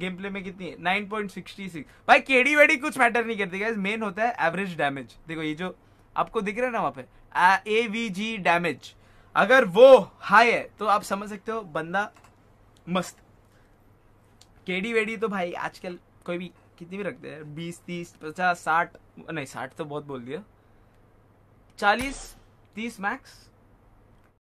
game play में कितनी है नाइन पॉइंट सिक्सटी सिक्स भाई केडी वेडी कुछ मैटर नहीं करती गाइज मेन होता है एवरेज डैमेज देखो ये जो आपको दिख रहा है ना वहाँ पे ए वी जी डैमेज अगर वो हाई है तो आप समझ सकते हो बंदा मस्त केडी वेडी तो भाई आजकल कोई भी कितनी भी रखते हैं बीस तीस पचास साठ नहीं साठ तो बहुत बोल दिया चालीस तीस मैक्स